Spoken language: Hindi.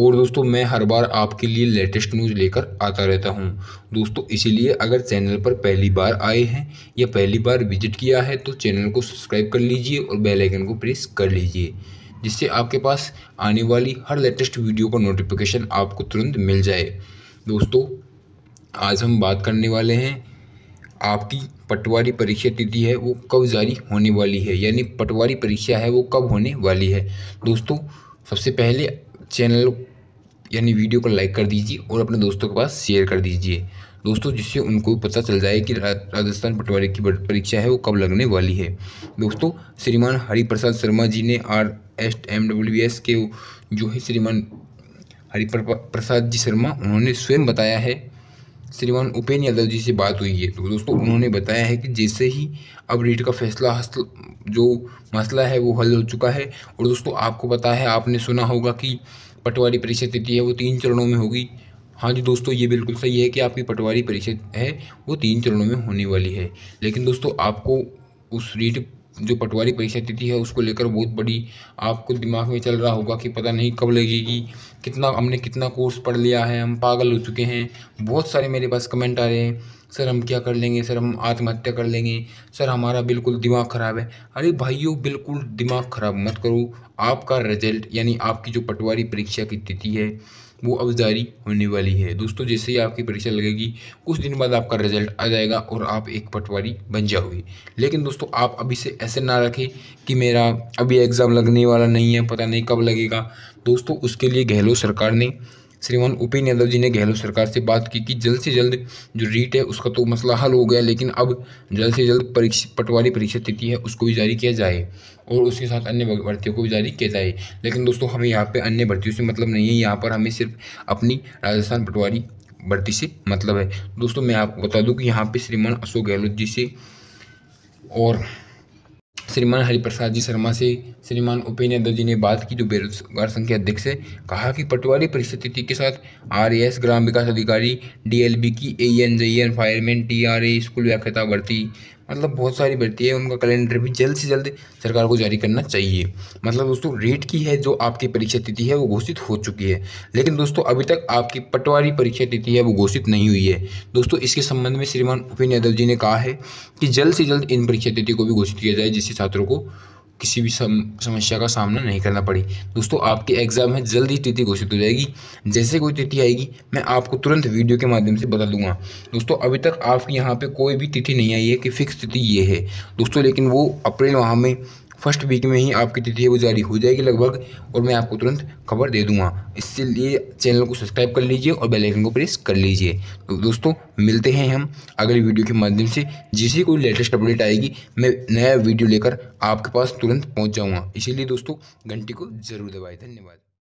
और दोस्तों मैं हर बार आपके लिए लेटेस्ट न्यूज़ लेकर आता रहता हूँ दोस्तों इसीलिए अगर चैनल पर पहली बार आए हैं या पहली बार विजिट किया है तो चैनल को सब्सक्राइब कर लीजिए और बेल आइकन को प्रेस कर लीजिए जिससे आपके पास आने वाली हर लेटेस्ट वीडियो का नोटिफिकेशन आपको तुरंत मिल जाए दोस्तों आज हम बात करने वाले हैं आपकी पटवारी परीक्षा तिथि है वो कब जारी होने वाली है यानी पटवारी परीक्षा है वो कब होने वाली है दोस्तों सबसे पहले चैनल यानी वीडियो को लाइक कर दीजिए और अपने दोस्तों के पास शेयर कर दीजिए दोस्तों जिससे उनको पता चल जाए कि राजस्थान पटवारी की परीक्षा है वो कब लगने वाली है दोस्तों श्रीमान हरिप्रसाद शर्मा जी ने R S M W S के जो है श्रीमान हरिप्रसाद जी शर्मा उन्होंने स्वयं बताया है श्रीमान उपेन्द्र यादव जी से बात हुई है तो दोस्तों उन्होंने बताया है कि जैसे ही अब रेट का फैसला हस्त जो मसला है वो हल हो चुका है और दोस्तों आपको पता है आपने सुना होगा कि पटवारी परिषद देती है वो तीन चरणों में होगी हाँ जी दोस्तों ये बिल्कुल सही है कि आपकी पटवारी परिषद है वो तीन चरणों में होने वाली है लेकिन दोस्तों आपको उस रीड जो पटवारी परीक्षा तिथि है उसको लेकर बहुत बड़ी आपको दिमाग में चल रहा होगा कि पता नहीं कब लगेगी कितना हमने कितना कोर्स पढ़ लिया है हम पागल हो चुके हैं बहुत सारे मेरे पास कमेंट आ रहे हैं सर हम क्या कर लेंगे सर हम आत्महत्या कर लेंगे सर हमारा बिल्कुल दिमाग ख़राब है अरे भाइयों बिल्कुल दिमाग ख़राब मत करो आपका रिजल्ट यानी आपकी जो पटवारी परीक्षा की तिथि है वो अब जारी होने वाली है दोस्तों जैसे ही आपकी परीक्षा लगेगी कुछ दिन बाद आपका रिजल्ट आ जाएगा और आप एक पटवारी बन जाओगे लेकिन दोस्तों आप अभी से ऐसे ना रखें कि मेरा अभी एग्ज़ाम लगने वाला नहीं है पता नहीं कब लगेगा दोस्तों उसके लिए गहलोत सरकार ने श्रीमान उपेन्द्र यादव जी ने गहलोत सरकार से बात की कि जल्द से जल्द जो रीट है उसका तो मसला हल हो गया लेकिन अब जल्द से जल्द परीक्षा पटवारी परीक्षा तिथि है उसको भी जारी किया जाए और उसके साथ अन्य भर्तियों को भी जारी किया जाए लेकिन दोस्तों हमें यहाँ पर अन्य भर्तियों से मतलब नहीं है यहाँ पर हमें सिर्फ अपनी राजस्थान पटवारी भर्ती से मतलब है दोस्तों मैं आपको बता दूँ कि यहाँ पर श्रीमान अशोक गहलोत जी से और श्रीमान हरिप्रसाद जी शर्मा से श्रीमान उपेन्द्र यादव जी ने बात की जो तो बेरोजगार संघ के अध्यक्ष है कहा कि पटवारी परिस्थिति के साथ आर एस ग्राम विकास अधिकारी डी एल बी की A N J N fireman T R A school व्याख्याता भर्ती मतलब बहुत सारी भर्ती है उनका कैलेंडर भी जल्द से जल्द सरकार को जारी करना चाहिए मतलब दोस्तों रेट की है जो आपकी परीक्षा तिथि है वो घोषित हो चुकी है लेकिन दोस्तों अभी तक आपकी पटवारी परीक्षा तिथि है वो घोषित नहीं हुई है दोस्तों इसके संबंध में श्रीमान उपेन्द्र यादव जी ने कहा है कि जल्द से जल्द इन परीक्षा तिथि को भी घोषित किया जाए जिससे छात्रों को किसी भी सम, समस्या का सामना नहीं करना पड़े दोस्तों आपके एग्ज़ाम है जल्द ही तिथि घोषित हो जाएगी जैसे कोई तिथि आएगी मैं आपको तुरंत वीडियो के माध्यम से बता दूंगा दोस्तों अभी तक आपके यहाँ पे कोई भी तिथि नहीं आई है कि फ़िक्स तिथि ये है दोस्तों लेकिन वो अप्रैल माह में फर्स्ट वीक में ही आपकी तिथि वो जारी हो जाएगी लगभग और मैं आपको तुरंत खबर दे दूंगा इसलिए चैनल को सब्सक्राइब कर लीजिए और बेल आइकन को प्रेस कर लीजिए तो दोस्तों मिलते हैं हम अगले वीडियो के माध्यम से जिसे कोई लेटेस्ट अपडेट आएगी मैं नया वीडियो लेकर आपके पास तुरंत पहुँच जाऊँगा इसीलिए दोस्तों घंटी को ज़रूर दबाए धन्यवाद